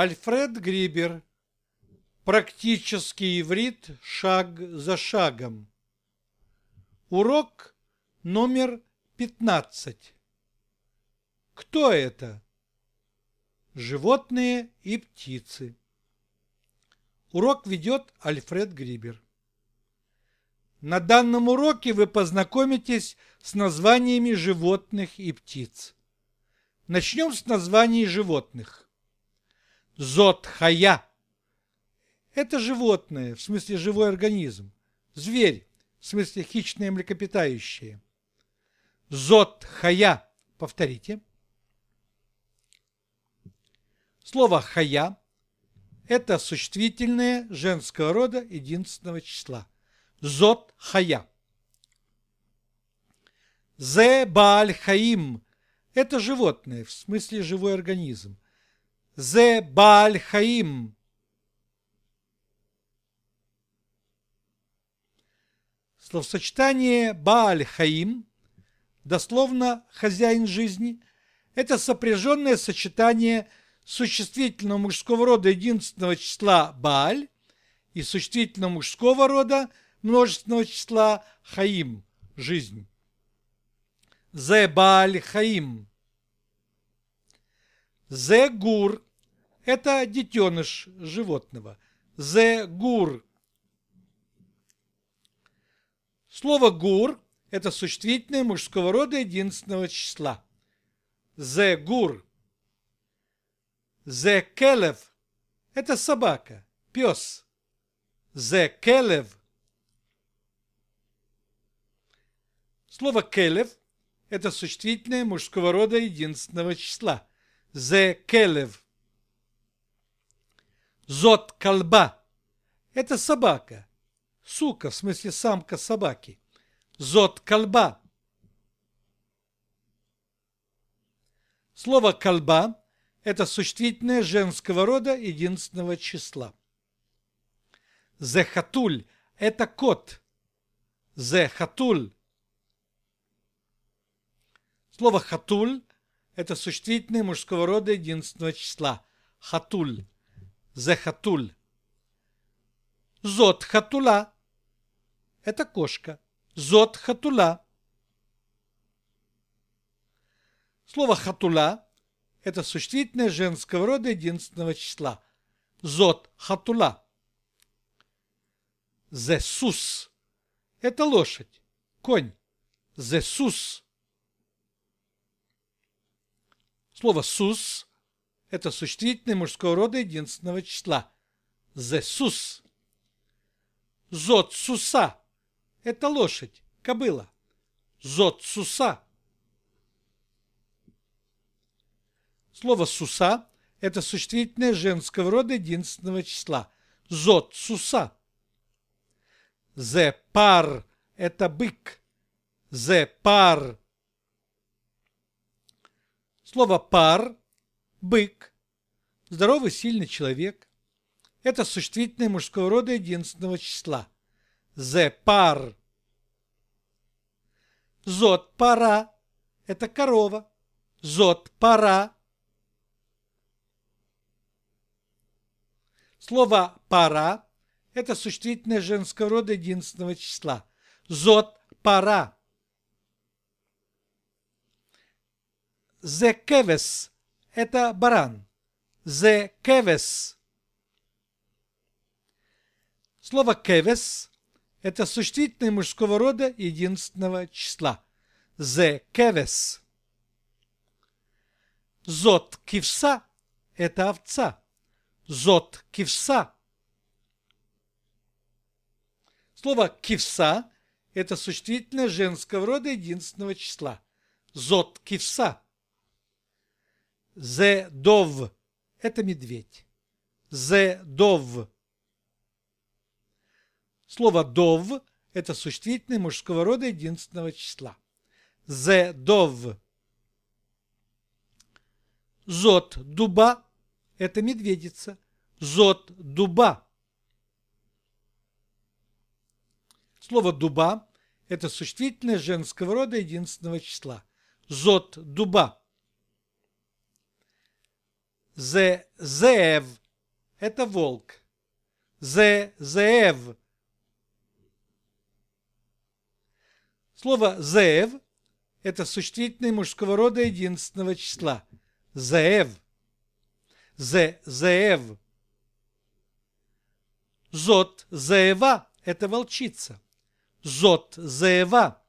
Альфред Грибер. Практический иврит шаг за шагом. Урок номер 15. Кто это? Животные и птицы. Урок ведет Альфред Грибер. На данном уроке вы познакомитесь с названиями животных и птиц. Начнем с названий животных зотхая. Это животное, в смысле живой организм, зверь, в смысле хищное млекопитающее. Зотхая, повторите. Слово «хая» – это существительное женского рода единственного числа. Зот-хая. Зе-бааль-хаим – это животное, в смысле живой организм. Зе Бааль Хаим. Словосочетание Бааль Хаим, дословно «хозяин жизни», это сопряженное сочетание существительного мужского рода единственного числа Бааль и существительного мужского рода множественного числа Хаим – жизнь. Зе Бааль Хаим. Зе Гур это детеныш животного. The Зегур. Слово «гур» – это существительное мужского рода единственного числа. The The Зекелев – это собака, пес. Зекелев. Слово «келев» – это существительное мужского рода единственного числа. The Зекелев. Зот кальба – это собака. Сука, в смысле самка собаки. Зот кальба. Слово «кальба» – это существительное женского рода единственного числа. Зехатуль – это кот. Зехатуль. Слово «хатуль» – это существительное мужского рода единственного числа. Хатуль. The Хатуль. Зот Хатула. Это кошка. Зот Хатула. Слово Хатула – это существительное женского рода единственного числа. Зот Хатула. Зесус – это лошадь, конь. Зесус. Слово «сус» Это существительное мужского рода единственного числа. Зесус. Зот суса. Это лошадь, кобыла. Зот суса. Слово суса – это существительное женского рода единственного числа. Зот суса. Зе пар – это бык. Зе пар. Слово пар бык, здоровый сильный человек. Это существительное мужского рода единственного числа. Зе пар. Зот пара. Это корова. Зот пара. Слово пара это существительное женского рода единственного числа. Зот пара. The кевес это баран. The keves. Слово keves – это существительное мужского рода единственного числа. The keves. Зот кивса – это овца. Зот кивса. Слово кивса – это существительное женского рода единственного числа. Зот кивса. The dove – это медведь. The dove. Слово dove – это существительное мужского рода единственного числа. The dove. Зод дуба – это медведица. Зод дуба. Слово дуба – это существительное женского рода единственного числа. Зод дуба. The Zeev – это волк. The Zeev. Слово Zeev – это существительное мужского рода единственного числа. Zeev. The Zeev. Зот Зеева – это волчица. Зот Зеева.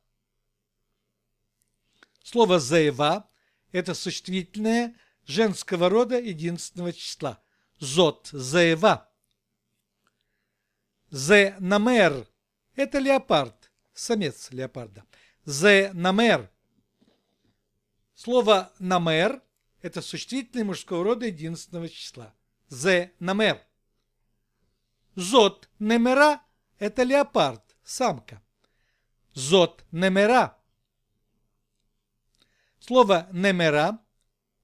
Слово Зеева – это существительное женского рода единственного числа. Зот, зе намер это леопард, самец леопарда. зе намер Слово «намер» – это существительное мужского рода единственного числа. зе намер Зот, Немера – это леопард, самка. Зот, Немера. Слово «немера»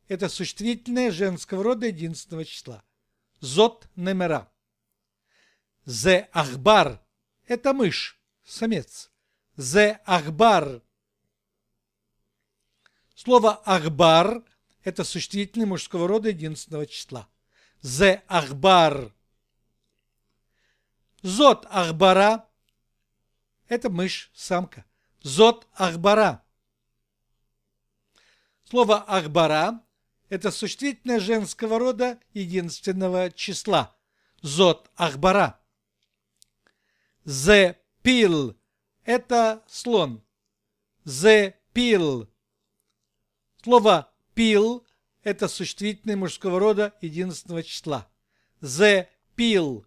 – это существительное женского рода единственного числа. Зот номера. Зе ахбар – это мышь, самец. Зе ахбар. Слово ахбар – это существительное мужского рода единственного числа. Зе ахбар. Зот ахбара – это мышь, самка. Зот ахбара. Слово ахбара это существительное женского рода единственного числа. Зот Ахбара. The Pil – это слон. The Pil. Слово Pil – это существительное мужского рода единственного числа. The Pil.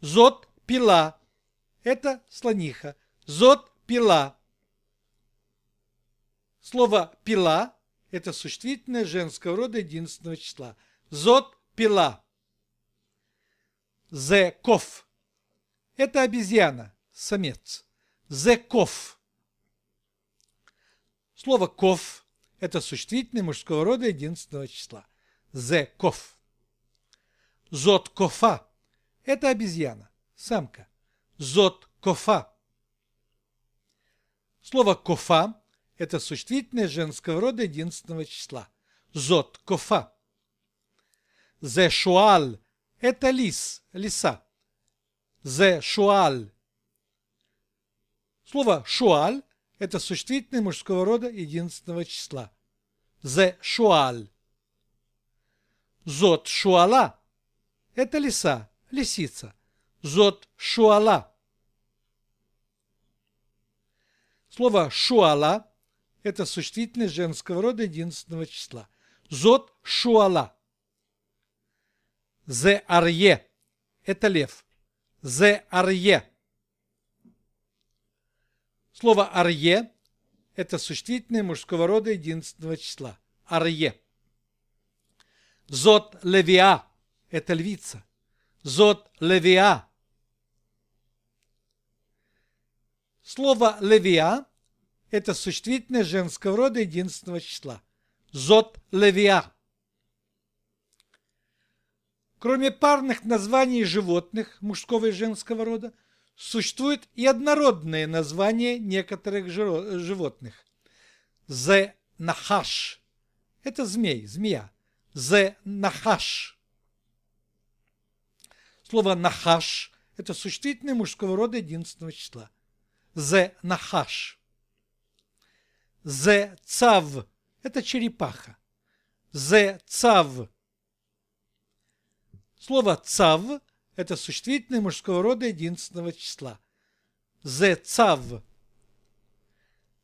Зот Пила – это слониха. Зот Пила. Слово «пила» – это существительное женского рода единственного числа. Зод – пила. Зеков – это обезьяна, самец. Зеков. Слово «ков» – это существительное мужского рода единственного числа. Зеков. Зоткофа – это обезьяна, самка. Зоткофа. Слово «кофа» – это существительное женского рода единственного числа. Зот – кофа. Зе шуал это лис, лиса. Зе шуал Слово шуал это существительное мужского рода единственного числа. Зе шуал Зот шуала – это лиса, лисица. Зот шуала. Слово «шуала» Это существительное женского рода единственного числа. Зод шуала. Зе арье. Это лев. Зе арье. Слово арье – это существительное мужского рода единственного числа. Арье. Зот левиа – это львица. Зот левиа. Слово левиа – это существительное женского рода единственного числа. Зот левиа. Кроме парных названий животных мужского и женского рода, существует и однородные названия некоторых животных. Зе нахаш – это змей, змея. Зе нахаш. Слово нахаш – это существительное мужского рода единственного числа. Зе нахаш. Зе цав – это черепаха. Зе цав. Слово цав – это существительное мужского рода единственного числа. Зе цав.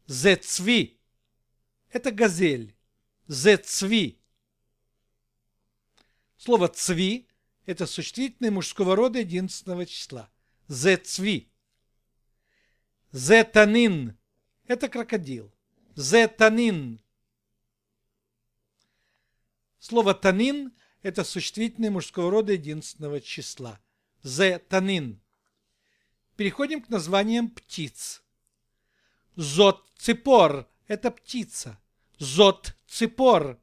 Зе цви – это газель. Зе цви. Слово цви – это существительное мужского рода единственного числа. Зе цви. Зетанин – это крокодил. Зетанин. Слово «танин» – это существительное мужского рода единственного числа. Зетанин. Переходим к названиям птиц. Зот ципор – это птица. Зот ципор.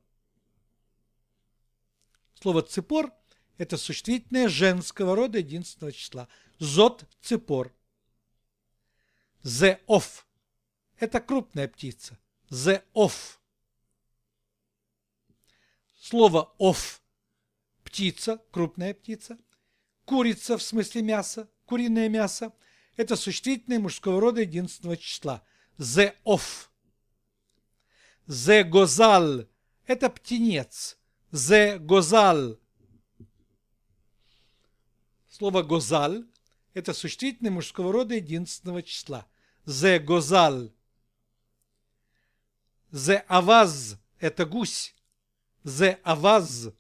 Слово ципор – это существительное женского рода единственного числа. Зот ципор. Зеоф это крупная птица. The off. Слово off. Птица, крупная птица. Курица в смысле мяса, куриное мясо. Это существительное мужского рода единственного числа. The off. The gozal. Это птенец. The gozal. Слово «гозаль» – это существительное мужского рода единственного числа. The гозаль» The avaz это гусь. The avaz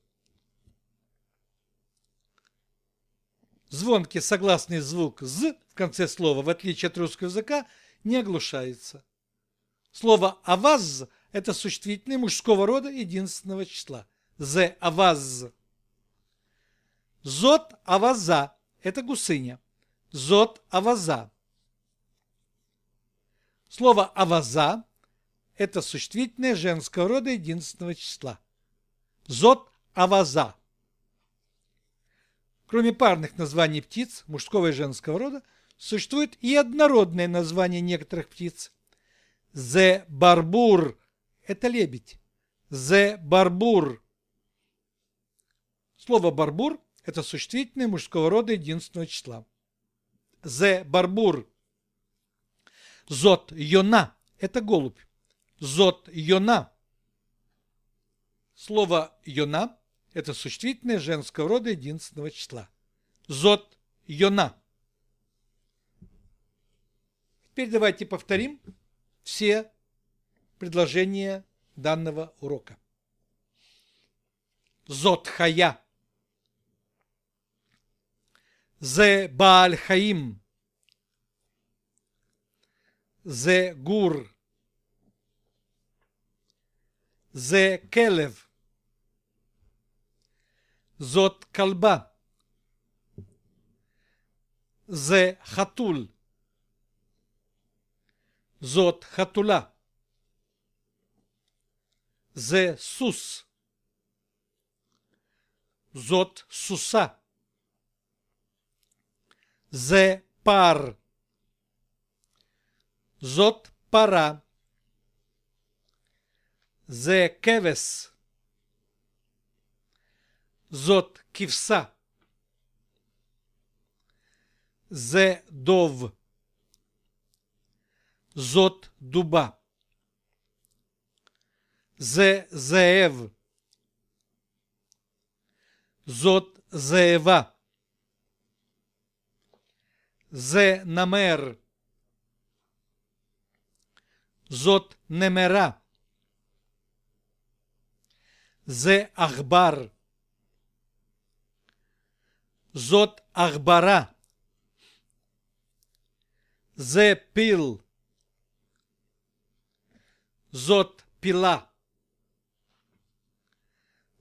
Звонкий согласный звук «з» в конце слова, в отличие от русского языка, не оглушается. Слово «аваз» – это существительное мужского рода единственного числа. The avaz «Зот аваза» – это гусыня. «Зот аваза». Слово «аваза» это существительное женского рода единственного числа. Зод аваза. Кроме парных названий птиц мужского и женского рода, существует и однородное название некоторых птиц. Зе барбур – это лебедь. Зе барбур. Слово барбур – это существительное мужского рода единственного числа. Зе барбур. Зот йона – это голубь. Зот Йона. Слово Йона – это существительное женского рода единственного числа. Зот Йона. Теперь давайте повторим все предложения данного урока. Зот Хая. Зе Бааль Хаим. Зе Гур זה כלב. זאת כלבה. זה חתול. זאת חתולה. זה סוס. זאת סוסה. זה פר. זאת פרה. זה כבש. זאת כבשה. זה דוב. זאת דובה. זה זאב. זאת זאבה. זה נמר. זאת נמרה. זה עכבר. זאת עכברה. זה פיל. זאת פילה.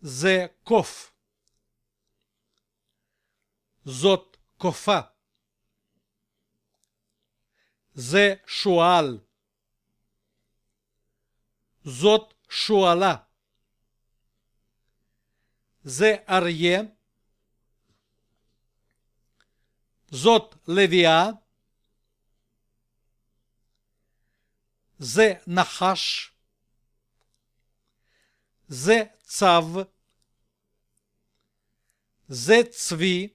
זה קוף. זאת קופה. זה שועל. זאת שועלה. Зеарье, Зот Левиа, Зе Нахаш, Зе Цав, Зе Цви,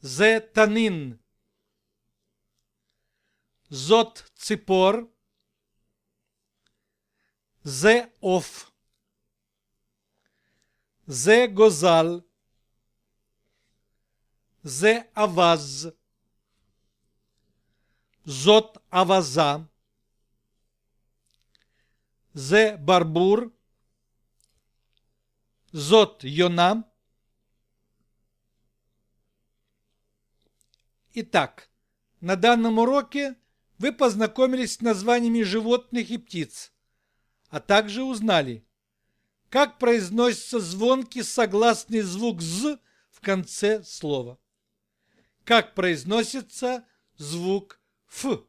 Зе Танин, Зот Ципор, Зе Оф. Зе гозал, Зе Аваз, Зот Аваза, Зе Барбур, Зот Йона. Итак, на данном уроке вы познакомились с названиями животных и птиц, а также узнали – как произносится звонкий согласный звук «з» в конце слова, как произносится звук «ф».